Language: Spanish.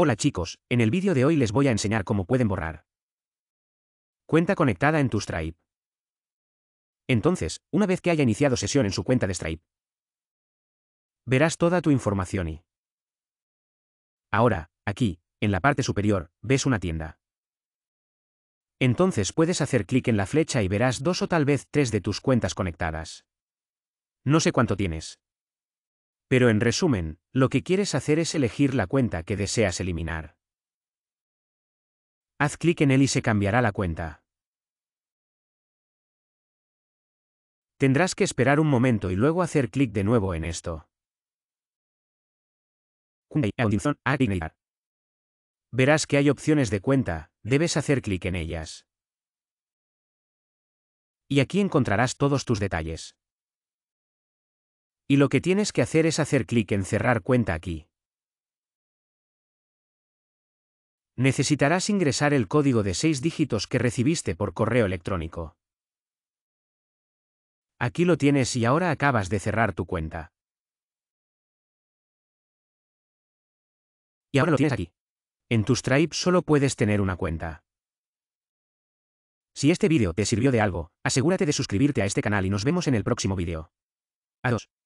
Hola chicos, en el vídeo de hoy les voy a enseñar cómo pueden borrar. Cuenta conectada en tu Stripe. Entonces, una vez que haya iniciado sesión en su cuenta de Stripe, verás toda tu información y... Ahora, aquí, en la parte superior, ves una tienda. Entonces puedes hacer clic en la flecha y verás dos o tal vez tres de tus cuentas conectadas. No sé cuánto tienes, pero en resumen, lo que quieres hacer es elegir la cuenta que deseas eliminar. Haz clic en él y se cambiará la cuenta. Tendrás que esperar un momento y luego hacer clic de nuevo en esto. Verás que hay opciones de cuenta, debes hacer clic en ellas. Y aquí encontrarás todos tus detalles. Y lo que tienes que hacer es hacer clic en cerrar cuenta aquí. Necesitarás ingresar el código de 6 dígitos que recibiste por correo electrónico. Aquí lo tienes y ahora acabas de cerrar tu cuenta. Y ahora lo tienes aquí. En tu Stripe solo puedes tener una cuenta. Si este vídeo te sirvió de algo, asegúrate de suscribirte a este canal y nos vemos en el próximo vídeo. Adiós.